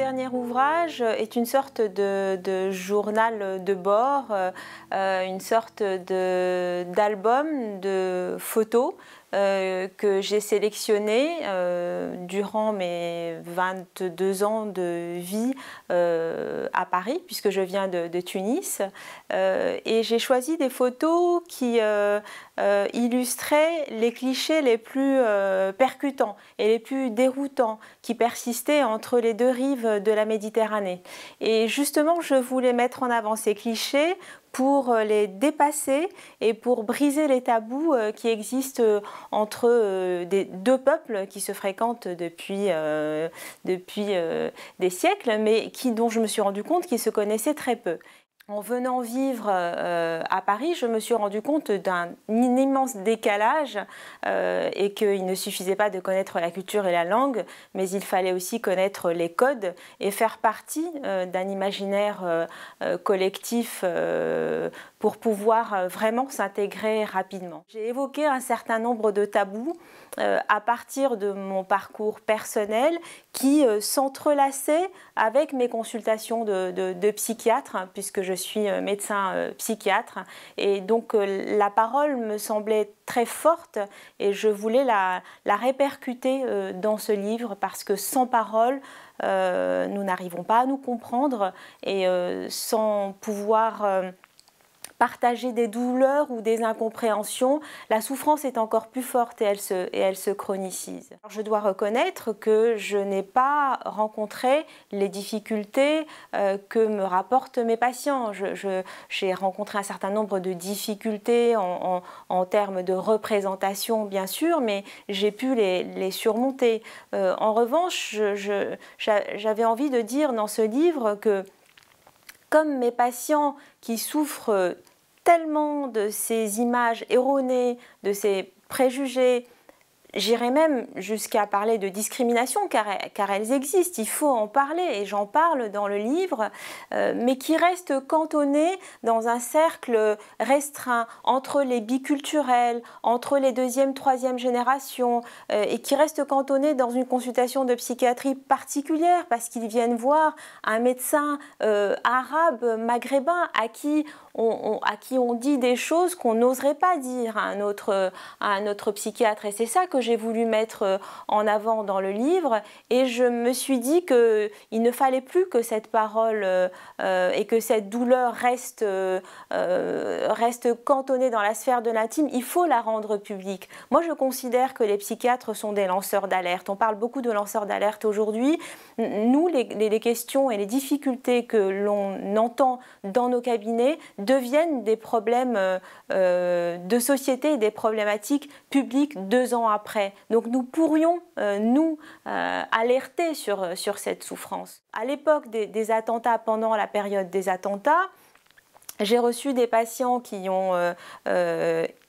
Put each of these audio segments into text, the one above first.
dernier ouvrage est une sorte de, journal de bord, euh, euh, une sorte d'album de, photos euh, que j'ai sélectionné euh, durant mes 22 ans de vie euh, à Paris, puisque je viens de Tunis. et j'ai choisi des photos qui illustraient les clichés les plus percutants et les plus déroutants qui persistaient entre les deux rives de la Méditerranée. Et justement, je voulais mettre en avant ces clichés pour euh, les dépasser et pour briser les tabous euh, qui existent euh, entre des deux peuples qui se fréquentent depuis, des siècles, mais qui, dont je me suis rendu compte qu'ils se connaissaient très peu. En venant vivre euh, à Paris, je me suis rendu compte d'un immense décalage euh, et qu'il ne suffisait pas de connaître la culture et la langue, mais il fallait aussi connaître les codes et faire partie euh, d'un imaginaire collectif pour pouvoir vraiment s'intégrer rapidement. J'ai évoqué un certain nombre de tabous à partir de mon parcours personnel qui s'entrelaçaient avec mes consultations de, psychiatre, puisque je suis euh, médecin euh, psychiatre. Et donc euh, la parole me semblait très forte et je voulais la, la répercuter dans ce livre parce que sans parole, nous n'arrivons pas à nous comprendre et sans pouvoir partager des douleurs ou des incompréhensions, la souffrance est encore plus forte et elle se, et elle se chronicise. je dois reconnaître que je n'ai pas rencontré les difficultés euh, que me rapportent mes patients. J'ai rencontré un certain nombre de difficultés en, en, termes de représentation, bien sûr, mais j'ai pu les, les surmonter. Euh, en revanche, j'avais envie de dire dans ce livre que comme mes patients qui souffrent tellement de ces images erronées, de ces préjugés J'irais même jusqu'à parler de discrimination, car, car, elles existent, il faut en parler, et j'en parle dans le livre, euh, mais qui reste cantonné dans un cercle restreint entre les biculturels, entre les deuxième, troisième générations, euh, et qui reste cantonné dans une consultation de psychiatrie particulière, parce qu'ils viennent voir un médecin euh, arabe, maghrébin, à qui on, à qui on dit des choses qu'on n'oserait pas dire à un autre, à un autre psychiatre. Et c'est ça que j'ai voulu mettre euh, en avant dans le livre et je me suis dit qu'il ne fallait plus que cette parole euh, euh, et que cette douleur reste, reste cantonnée dans la sphère de l'intime, il faut la rendre publique. Moi, je considère que les psychiatres sont des lanceurs d'alerte. On parle beaucoup de lanceurs d'alerte aujourd'hui. Nous, les, questions et les difficultés que l'on entend dans nos cabinets deviennent des problèmes de société et des problématiques publiques deux ans après donc nous pourrions, euh, nous, euh, alerter sur, euh, sur cette souffrance. À l'époque des, attentats, pendant la période des attentats, j'ai reçu des patients qui ont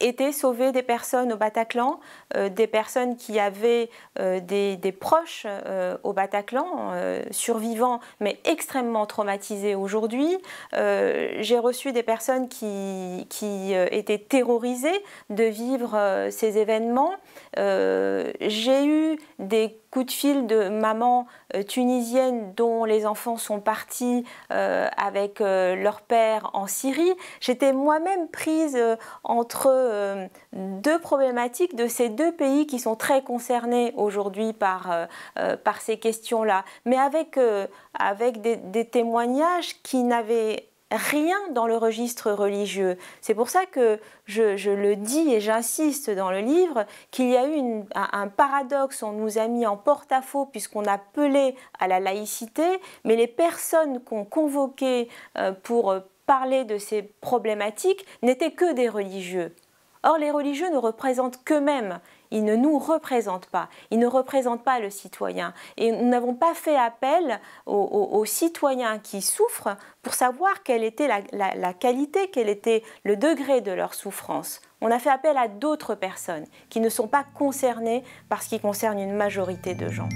été sauvé des personnes au Bataclan, euh, des personnes qui avaient euh, des, proches euh, au Bataclan, survivants mais extrêmement traumatisés aujourd'hui. J'ai reçu des personnes qui, qui étaient terrorisées de vivre ces événements. J'ai eu des coups de fil de mamans tunisiennes dont les enfants sont partis avec leur père en Syrie. J'étais moi-même prise entre euh, deux problématiques de ces deux pays qui sont très concernés aujourd'hui par, euh, euh, ces questions-là, mais avec, des, témoignages qui n'avaient rien dans le registre religieux. C'est pour ça que je, le dis et j'insiste dans le livre qu'il y a eu un, paradoxe, on nous a mis en porte-à-faux puisqu'on appelait à la laïcité, mais les personnes qu'on convoquait pour parler de ces problématiques n'étaient que des religieux. Or, les religieux ne représentent qu'eux-mêmes. Ils ne nous représentent pas. Ils ne représentent pas le citoyen. Et nous n'avons pas fait appel aux, citoyens qui souffrent pour savoir quelle était la, qualité, quel était le degré de leur souffrance. On a fait appel à d'autres personnes qui ne sont pas concernées par ce qui concerne une majorité de gens.